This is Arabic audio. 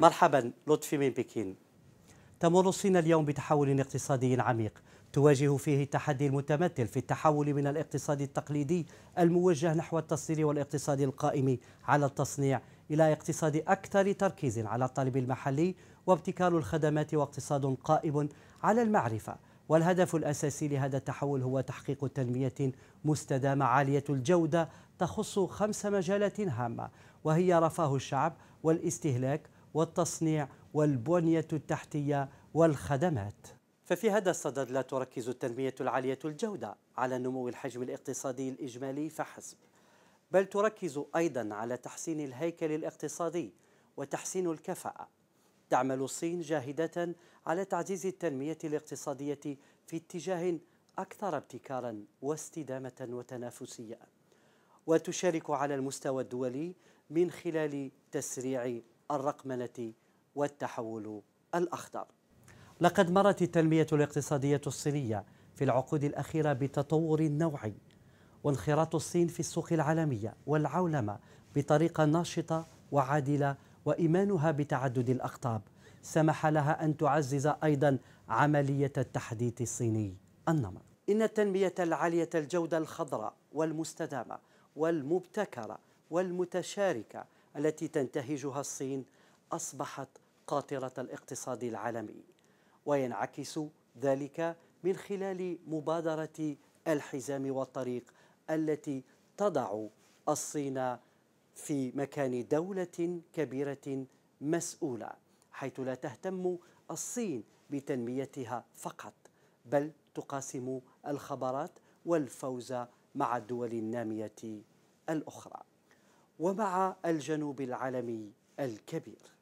مرحبا لطفي من بكين تمر الصين اليوم بتحول اقتصادي عميق تواجه فيه التحدي المتمثل في التحول من الاقتصاد التقليدي الموجه نحو التصدير والاقتصاد القائم على التصنيع إلى اقتصاد أكثر تركيز على الطالب المحلي وابتكار الخدمات واقتصاد قائم على المعرفة والهدف الأساسي لهذا التحول هو تحقيق تنمية مستدامة عالية الجودة تخص خمس مجالات هامة وهي رفاه الشعب والاستهلاك والتصنيع والبنية التحتية والخدمات ففي هذا الصدد لا تركز التنمية العالية الجودة على نمو الحجم الاقتصادي الإجمالي فحسب بل تركز أيضا على تحسين الهيكل الاقتصادي وتحسين الكفاءة تعمل الصين جاهدة على تعزيز التنمية الاقتصادية في اتجاه أكثر ابتكارا واستدامة وتنافسية وتشارك على المستوى الدولي من خلال تسريع الرقمنة والتحول الأخضر لقد مرت التنمية الاقتصادية الصينية في العقود الأخيرة بتطور نوعي وانخراط الصين في السوق العالمية والعولمة بطريقة ناشطة وعادلة وإيمانها بتعدد الأقطاب سمح لها أن تعزز أيضا عملية التحديث الصيني النمط إن التنمية العالية الجودة الخضراء والمستدامة والمبتكرة والمتشاركة التي تنتهجها الصين أصبحت قاطرة الاقتصاد العالمي وينعكس ذلك من خلال مبادرة الحزام والطريق التي تضع الصين في مكان دولة كبيرة مسؤولة حيث لا تهتم الصين بتنميتها فقط بل تقاسم الخبرات والفوز مع الدول النامية الأخرى ومع الجنوب العالمي الكبير